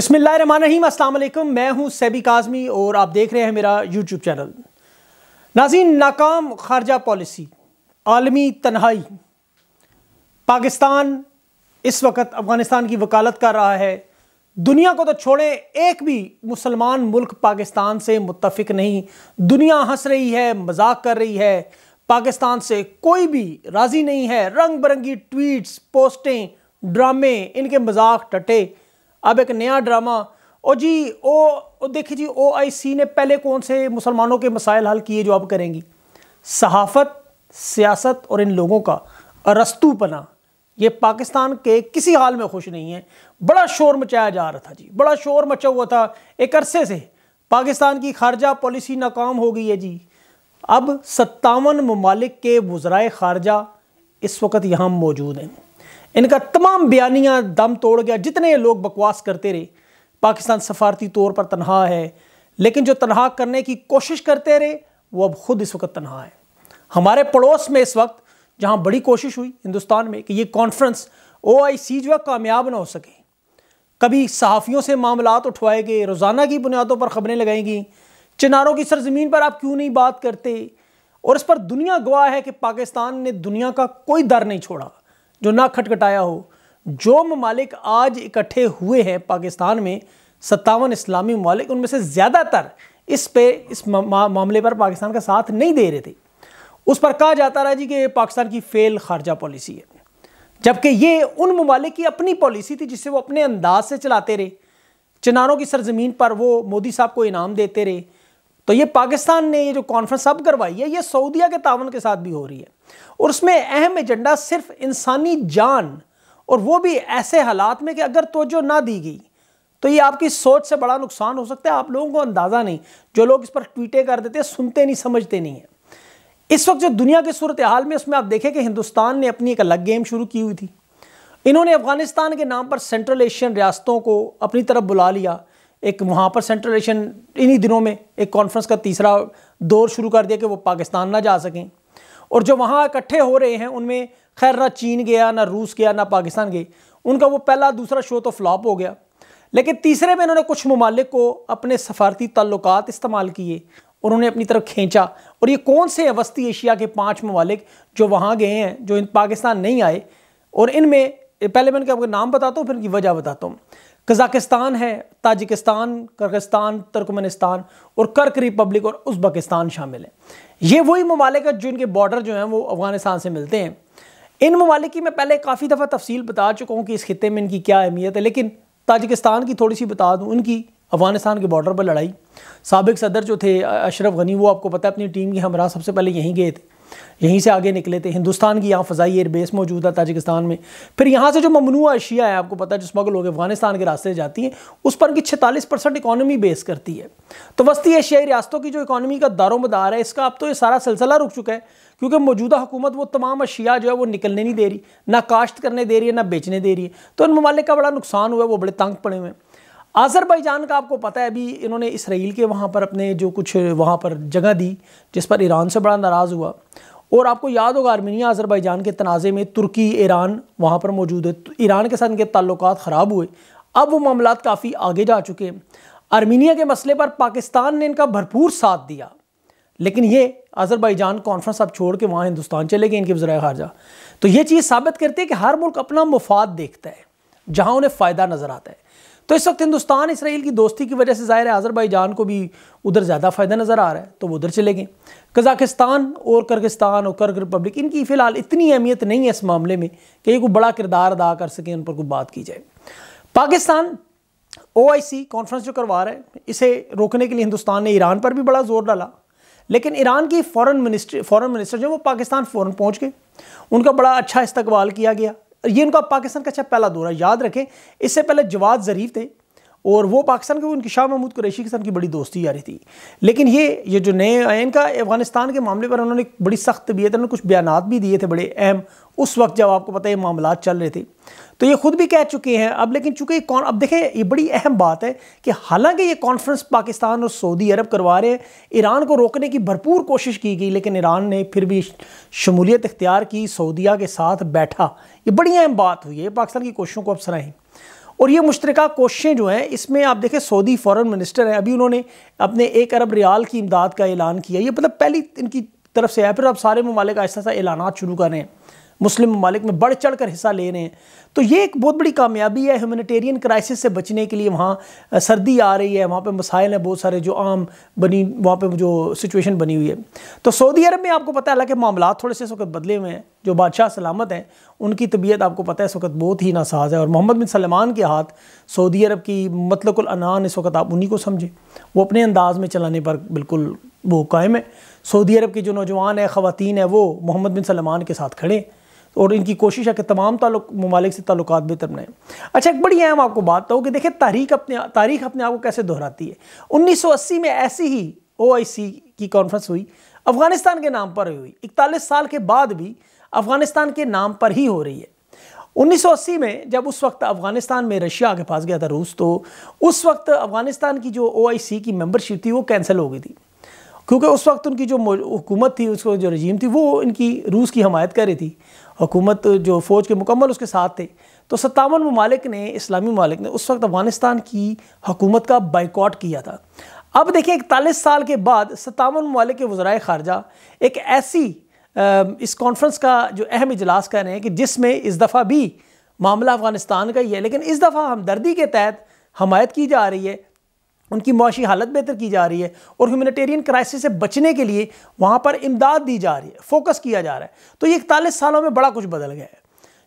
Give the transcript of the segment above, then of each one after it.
बिसमीम अल्लाम मैं हूँ सैबी काजमी और आप देख रहे हैं मेरा यूट्यूब चैनल नाजीन नाकाम खारजा पॉलिसी आलमी तन्हाई पाकिस्तान इस वक्त अफ़गानिस्तान की वकालत कर रहा है दुनिया को तो छोड़ें एक भी मुसलमान मुल्क पाकिस्तान से मुतफिक नहीं दुनिया हंस रही है मजाक कर रही है पाकिस्तान से कोई भी राज़ी नहीं है रंग बिरंगी ट्वीट्स पोस्टें ड्रामे इनके मजाक टटे अब एक नया ड्रामा ओ जी ओ, ओ देखिए जी ओ आई सी ने पहले कौन से मुसलमानों के मसाइल हल किए जो आप करेंगी सहाफत सियासत और इन लोगों का अरस्तु पना ये पाकिस्तान के किसी हाल में खुश नहीं है बड़ा शोर मचाया जा रहा था जी बड़ा शोर मचा हुआ था एक अरसे से पाकिस्तान की खारजा पॉलिसी नाकाम हो गई है जी अब सत्तावन ममालिक के वज्राय खारजा इस वक्त यहाँ मौजूद हैं इनका तमाम बयानियाँ दम तोड़ गया जितने लोग बकवास करते रहे पाकिस्तान सफारती तौर पर तनहा है लेकिन जो तनहा करने की कोशिश करते रहे वो अब खुद इस वक्त तनहा है हमारे पड़ोस में इस वक्त जहाँ बड़ी कोशिश हुई हिंदुस्तान में कि ये कॉन्फ्रेंस ओ आई सी जो है कामयाब ना हो सके कभी सहाफ़ियों से मामला उठवाए गए रोज़ाना की बुनियादों पर ख़बरें लगाई गई चिनारों की सरजमीन पर आप क्यों नहीं बात करते और इस पर दुनिया गवाह है कि पाकिस्तान ने दुनिया का कोई दर नहीं छोड़ा जो ना खटखटाया हो जो ममालिक आज इकट्ठे हुए हैं पाकिस्तान में सत्तावन इस्लामी ममालिक उनमें से ज़्यादातर इस पे इस मामले पर पाकिस्तान का साथ नहीं दे रहे थे उस पर कहा जाता रहा जी कि पाकिस्तान की फेल खारजा पॉलिसी है जबकि ये उन ममालिक की अपनी पॉलिसी थी जिसे वो अपने अंदाज से चलाते रहे चिनारों की सरजमीन पर वो मोदी साहब को इनाम देते रहे तो ये पाकिस्तान ने ये जो कॉन्फ्रेंस अब करवाई है ये सऊदीया के तावन के साथ भी हो रही है और उसमें अहम एजेंडा सिर्फ इंसानी जान और वो भी ऐसे हालात में कि अगर तोजो ना दी गई तो ये आपकी सोच से बड़ा नुकसान हो सकता है आप लोगों को अंदाज़ा नहीं जो लोग इस पर ट्वीटें कर देते हैं सुनते नहीं समझते नहीं हैं इस वक्त जो दुनिया की सूरत हाल में उसमें आप देखें कि हिंदुस्तान ने अपनी एक अलग गेम शुरू की हुई थी इन्होंने अफगानिस्तान के नाम पर सेंट्रल एशियन रियासतों को अपनी तरफ बुला लिया एक वहाँ पर सेंट्रल एशियन इन्हीं दिनों में एक कॉन्फ्रेंस का तीसरा दौर शुरू कर दिया कि वो पाकिस्तान ना जा सकें और जो वहाँ इकट्ठे हो रहे हैं उनमें खैर ना चीन गया ना रूस गया ना पाकिस्तान गए उनका वो पहला दूसरा शो तो फ्लॉप हो गया लेकिन तीसरे में इन्होंने कुछ ममालिक को अपने सफारती ताल्लुक इस्तेमाल किए और उन्हें अपनी तरफ खींचा और ये कौन से वस्ती एशिया के पाँच ममालिक जो वहाँ गए हैं जो इन पाकिस्तान नहीं आए और इनमें पहले मैं इनका नाम बताता हूँ फिर इनकी वजह बताता हूँ कजाकिस्तान है ताजिकिस्तान कर्गिस्तान तुर्कमेनिस्तान और कर्क रिपब्लिक और उज्बकिस्तान शामिल हैं ये वही ममालिक जिनके बॉर्डर जो हैं वो अफ़गानिस्तान से मिलते हैं इन ममालिक की मैं पहले काफ़ी दफ़ा तफसील बता चुका हूँ कि इस खत्े में इनकी क्या अहमियत है लेकिन ताजिकिस्तान की थोड़ी सी बता दूँ इनकी अफगानिस्तान के बॉर्डर पर लड़ाई सबक सदर जो थे अशरफ गनी वो आपको पता है अपनी टीम के हमरा सबसे पहले यहीं गए थे यहीं से आगे निकले थे हिंदुस्तान की यहाँ फ़जाई एयरबेस मौजूद है ताजिकिस्तान में फिर यहाँ से जो ममनू अशिया है आपको पता है जो स्मगल गए अफगानिस्तान के रास्ते जाती है उस पर उनकी छतालीस परसेंट इकानमी बेस करती है तो वस्ती एशियाई रियासतों की जो इकानमी का दारोमदार है इसका अब तो ये सारा सिलसिला रुक चुका है क्योंकि मौजूदा हुकूमत वो तमाम अशिया जो है वो निकलने नहीं दे रही ना काश्त करने दे रही है ना बेचने दे रही है तो इन ममालिक का बड़ा नुकसान हुआ है वो बड़े तंग पड़े हुए हैं आज़रबाईजान का आपको पता है अभी इन्होंने इसराइल के वहाँ पर अपने जो कुछ वहाँ पर जगह दी जिस पर ईरान से बड़ा नाराज़ हुआ और आपको याद होगा आर्मीनिया आज़रबाईजान के तनाज़े में तुर्की ईरान वहाँ पर मौजूद है तो ईरान के साथ इनके ताल्लुक ख़राब हुए अब वो मामला काफ़ी आगे जा चुके हैं आर्मीनिया के मसले पर पाकिस्तान ने इनका भरपूर साथ दिया लेकिन ये आज़रबाईजान कॉन्फ्रेंस अब छोड़ के वहाँ हिंदुस्तान चले गए इनके वजरा खारजा तो ये चीज़ साबित करती है कि हर मुल्क अपना मुफाद देखता है जहाँ उन्हें फ़ायदा नज़र आता है तो इस वक्त हिंदुस्तान इसराइल की दोस्ती की वजह से ज़ाहिर है आज़रबाईजान को भी उधर ज़्यादा फ़ायदा नज़र आ रहा है तो वो उधर चले गए कज़ाकिस्तान और कर्गिस्तान और कर्ग रिपब्लिक इनकी फ़िलहाल इतनी अहमियत नहीं है इस मामले में कि ये कोई बड़ा किरदार अदा कर सकें उन पर कोई बात की जाए पाकिस्तान ओ कॉन्फ्रेंस जो करवा रहा है इसे रोकने के लिए हिंदुस्तान ने ईरान पर भी बड़ा जोर डाला लेकिन ईरान की फॉरेन मिनिस्ट्री फॉरेन मिनिस्टर जो वो पाकिस्तान फ़ौरन पहुंच गए उनका बड़ा अच्छा इस्तकबाल किया गया ये इनका पाकिस्तान का अच्छा पहला दौरा याद रखें इससे पहले जवाद ज़रीफ थे और वो पाकिस्तान के उनकी शाह महमूद कुरैशी के साथ की बड़ी दोस्ती आ रही थी लेकिन ये ये जो नए आए इनका अफगानिस्तान के मामले पर उन्होंने बड़ी सख्त तबीयत उन्होंने कुछ बयान भी दिए थे बड़े अहम उस वक्त जब आपको पता है ये मामला चल रहे थे तो ये खुद भी कह चुके हैं अब लेकिन चूंकि कौन अब देखें ये बड़ी अहम बात है कि हालांकि ये कॉन्फ्रेंस पाकिस्तान और सऊदी अरब करवा रहे हैं ईरान को रोकने की भरपूर कोशिश की गई लेकिन ईरान ने फिर भी शमूलियत इख्तियार की सऊदिया के साथ बैठा ये बड़ी अहम बात हुई है पाकिस्तान की कोशिशों को अब सराहें और ये मुश्तर कोशिशें जो हैं इसमें आप देखें सऊदी फ़ॉरन मिनिस्टर हैं अभी उन्होंने अपने एक अरब रियाल की इमदाद का ऐलान किया ये मतलब पहली इनकी तरफ से है फिर अब सारे ममालिक ऐसा सा ऐलान शुरू कर रहे हैं मुस्लिम ममालिक में बढ़ चढ़ कर हिस्सा ले रहे हैं तो ये एक बहुत बड़ी कामयाबी है ह्यूमनिटेरियन क्राइसिस से बचने के लिए वहाँ सर्दी आ रही है वहाँ पर मसाइल हैं बहुत सारे जो आम बनी वहाँ पर जो सिचुएशन बनी हुई है तो सऊदी अरब में आपको पता है हालांकि मामला थोड़े से इस वक्त बदले हुए हैं जो बादशाह सलामत हैं उनकी तबीयत आपको पता है इस वक्त बहुत ही नासाज है और मोहम्मद बिन सलमान के हाथ सऊदी अरब की मतलकुलनान इस वक्त आप उन्हीं को समझें वो अपने अंदाज में चलाने पर बिल्कुल वो कायम है सऊदी अरब के जो नौजवान है ख़वान है वो मोहम्मद बिन सलमान के साथ खड़े हैं और इनकी कोशिश है कि तमाम तालुक, ममालिक से ताल्लुक बेहतर बनाएं अच्छा एक बड़ी अहम आपको बात बताऊँ कि देखिए तारीख अपने तारीख अपने आप को कैसे दोहराती है 1980 में ऐसी ही ओ की कॉन्फ्रेंस हुई अफगानिस्तान के नाम पर हुई इकतालीस साल के बाद भी अफगानिस्तान के नाम पर ही हो रही है 1980 में जब उस वक्त अफगानिस्तान में रशिया के पास गया था रूस तो उस वक्त अफगानिस्तान की जो ओ की मेम्बरशिप थी वो कैंसिल हो गई थी क्योंकि उस वक्त उनकी जो हुकूमत थी उसको जो रजीम थी वो इनकी रूस की हमायत कर रही थी हुकूमत जो फ़ौज के मुकम्मल उसके साथ थे तो सत्तावन ममालिक ने इस्लामी ममालिक ने उस वक्त अफ़गानिस्तान की हकूमत का बाइकॉट किया था अब देखिए इकतालीस साल के बाद सत्तावन ममालिक के वज्राय ख़ारजा एक ऐसी इस कॉन्फ्रेंस का जो अहम इजलास कर रहे हैं कि जिसमें इस दफ़ा भी मामला अफ़गानिस्तान का ही है लेकिन इस दफ़ा हमदर्दी के तहत हमायत की जा रही है उनकी मुआशी हालत बेहतर की जा रही है और ह्यूमनिटेरियन क्राइसिस से बचने के लिए वहाँ पर इमदाद दी जा रही है फोकस किया जा रहा है तो ये इकतालीस सालों में बड़ा कुछ बदल गया है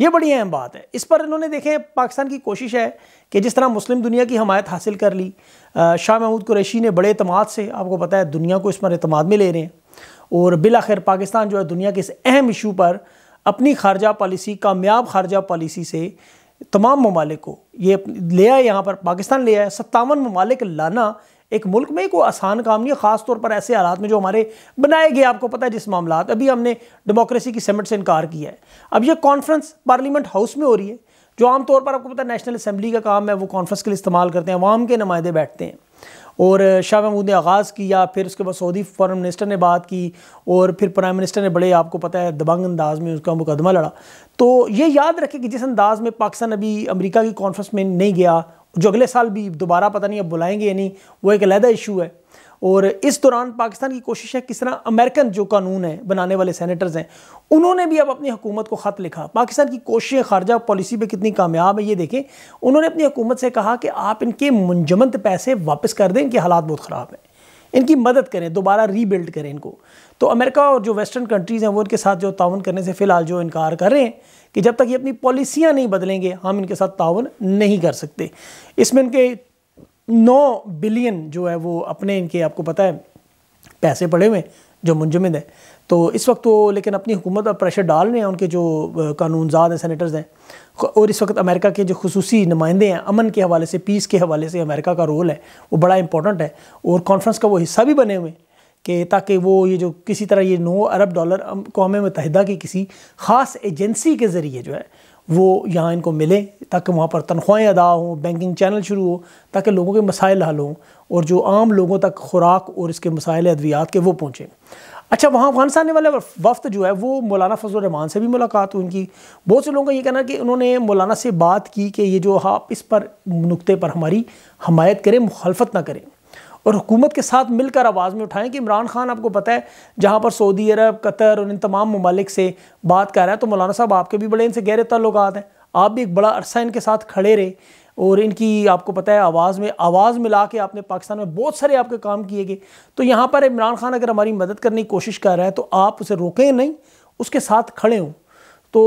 ये बड़ी अहम बात है इस पर इन्होंने देखे पाकिस्तान की कोशिश है कि जिस तरह मुस्लिम दुनिया की हमायत हासिल कर ली शाह महमूद कुरैशी ने बड़े अतमाद से आपको पता है दुनिया को इस पर अतमाद में ले रहे हैं और बिल आखिर पाकिस्तान जो है दुनिया के इस अहम इशू पर अपनी खारजा पॉलिसी कामयाब खारजा पॉलिसी से तमाम ममालिक को ये ले आए यहाँ पर पाकिस्तान ले आया सत्तावन ममालिक लाना एक मुल्क में कोई आसान काम नहीं है ख़ास तौर पर ऐसे हालात में जो हमारे बनाए गए आपको पता है जिस मामला अभी हमने डेमोक्रेसी की समिट से इनकार किया है अब यह कॉन्फ्रेंस पार्लियामेंट हाउस में हो रही है जो आमतौर पर आपको पता है नेशनल असम्बली का काम है वो कॉन्फ्रेंस के लिए इस्तेमाल करते हैं अवाम के नुमाइंदे बैठते हैं और शाह महमूद ने आगाज़ किया फिर उसके बाद सऊदी फॉरेन मिनिस्टर ने बात की और फिर प्राइम मिनिस्टर ने बड़े आपको पता है दबंग अंदाज में उसका मुकदमा लड़ा तो ये याद रखें कि जिस अंदाज में पाकिस्तान अभी अमरीका की कॉन्फ्रेंस में नहीं गया जो अगले साल भी दोबारा पता नहीं अब बुलाएंगे या नहीं वो एक अलहदा इशू है और इस दौरान पाकिस्तान की कोशिश है किस तरह अमेरिकन जो कानून है बनाने वाले सैनिटर्स हैं उन्होंने भी अब अपनी हुकूमत को ख़त लिखा पाकिस्तान की कोशिशें खारजा पॉलिसी पे कितनी कामयाब है ये देखें उन्होंने अपनी हुकूमत से कहा कि आप इनके मुंजमंद पैसे वापस कर दें इनके हालात बहुत ख़राब हैं इनकी मदद करें दोबारा रीबिल्ड करें इनको तो अमेरिका और जो वेस्टर्न कंट्रीज़ हैं वो इनके साथ जो ताउन करने से फ़िलहाल जो इनकार कर रहे हैं कि जब तक ये अपनी पॉलिसियाँ नहीं बदलेंगे हम इनके साथ ताउन नहीं कर सकते इसमें इनके नौ बिलियन जो है वो अपने इनके आपको पता है पैसे पड़े हुए जो मुंजमद हैं तो इस वक्त वो लेकिन अपनी हुकूमत पर प्रेशर डाल रहे हैं उनके जो कानूनजाद हैं सेनेटर्स हैं और इस वक्त अमेरिका के जो खसूसी नुमाइंदे हैं अमन के हवाले से पीस के हवाले से अमेरिका का रोल है वो बड़ा इंपॉर्टेंट है और कॉन्फ्रेंस का वो हिस्सा भी बने हुए हैं कि ताकि वो ये जो किसी तरह ये नौ अरब डॉलर कौम मतहदा की किसी ख़ास एजेंसी के ज़रिए जो है वो यहाँ इनको मिले ताकि वहाँ पर तनख्वाहें अदा हों बैंकिंग चैनल शुरू हो ताकि लोगों के मसाइल हल हों और जो आम लोगों तक खुराक और इसके मसाइल अद्वियात के वो पहुँचें अच्छा वहाँ अफगानिस्तान आने वाले वफ्त जो है वो मौलाना फजल रहमान से भी मुलाकात हुई उनकी बहुत से लोगों का ये कहना कि उन्होंने मौलाना से बात की कि ये जो आप इस पर नुकते पर हमारी हमायत करें मुखालफत ना करें और हुकूमत के साथ मिलकर आवाज़ में उठाएं कि इमरान खान आपको पता है जहाँ पर सऊदी अरब कतर और इन तमाम ममालिक से बात कर रहे हैं तो मौलाना साहब आपके भी बड़े इनसे गहरे तल्लुक हैं आप भी एक बड़ा अरसा इनके साथ खड़े रहे और इनकी आपको पता है आवाज़ में आवाज़ मिला के आपने पाकिस्तान में बहुत सारे आपके काम किए गए तो यहाँ पर इमरान खान अगर हमारी मदद करने की कोशिश कर रहा है तो आप उसे रोकें नहीं उसके साथ खड़े हों तो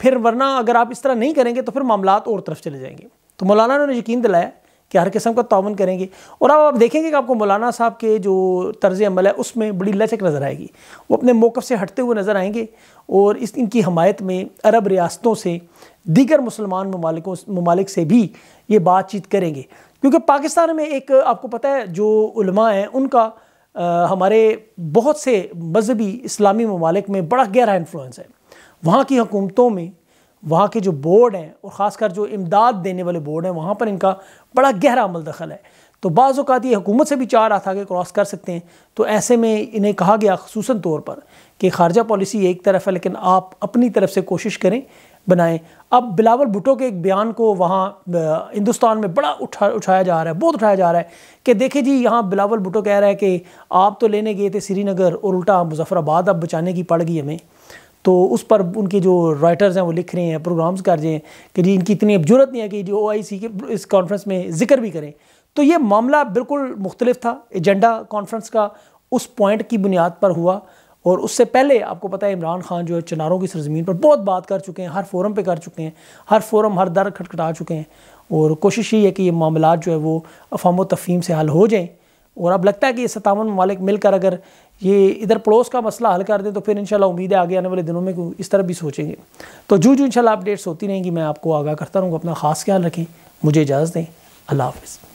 फिर वरना अगर आप इस तरह नहीं करेंगे तो फिर मामला और तरफ चले जाएंगे तो मौलाना ने यकीन दिलाया कि हर किस्म का तावन करेंगे और अब आप देखेंगे कि आपको मौलाना साहब के जो तर्ज अमल है उसमें बड़ी लचक नज़र आएगी वो अपने मौक़ से हटते हुए नज़र आएंगे और इस इनकी हमायत में अरब रियासतों से दीगर मुसलमान ममालिकों ममालिक से भी ये बातचीत करेंगे क्योंकि पाकिस्तान में एक आपको पता है जो उलमा हैं उनका आ, हमारे बहुत से मजहबी इस्लामी ममालिक में बड़ा गहरा इन्फ्लुएंस है वहाँ की हुकूमतों में वहाँ के जो बोर्ड हैं और ख़ासकर जो इमदाद देने वाले बोर्ड हैं वहाँ पर इनका बड़ा गहरा अमल दखल है तो बाज़ात ये हुकूमत से भी चाह रहा था कि क्रॉस कर सकते हैं तो ऐसे में इन्हें कहा गया खसूस तौर पर कि खारजा पॉलिसी एक तरफ है लेकिन आप अपनी तरफ से कोशिश करें बनाएं अब बिलावल भुटो के एक बयान को वहाँ हिंदुस्तान में बड़ा उठा उठाया जा रहा है बहुत उठाया जा रहा है कि देखे जी यहाँ बिलावल भुटो कह रहा है कि आप तो लेने गए थे श्रीनगर और उल्टा मुजफ्फराबाद अब बचाने की पड़ गई हमें तो उस पर उनके जो राइटर्स हैं वो लिख रहे हैं प्रोग्राम्स कर रहे हैं कि जी इनकी इतनी अब जरूरत नहीं है कि जो ओ के इस कॉन्फ्रेंस में जिक्र भी करें तो ये मामला बिल्कुल मुख्तलिफ था एजेंडा कॉन्फ्रेंस का उस पॉइंट की बुनियाद पर हुआ और उससे पहले आपको पता है इमरान खान जो है चनारों की सरजमीन पर बहुत बात कर चुके हैं हर फोरम पे कर चुके हैं हर फोरम हर दर खटखटा चुके हैं और कोशिश ये है कि ये मामला जो है वो अफाम तफीम से हल हो जाएँ और अब लगता है कि ये सतावन ममालिक मिलकर अगर ये इधर पड़ोस का मसला हल कर दें तो फिर इंशाल्लाह उम्मीद है आगे आने वाले दिनों में इस तरह भी सोचेंगे तो जू जू इंशाल्लाह अपडेट्स होती रहेंगी मैं आपको आगाह करता रहूँगा अपना ख़ास ख्याल रखें मुझे इजाज़त दें अल्लाह हाफिज़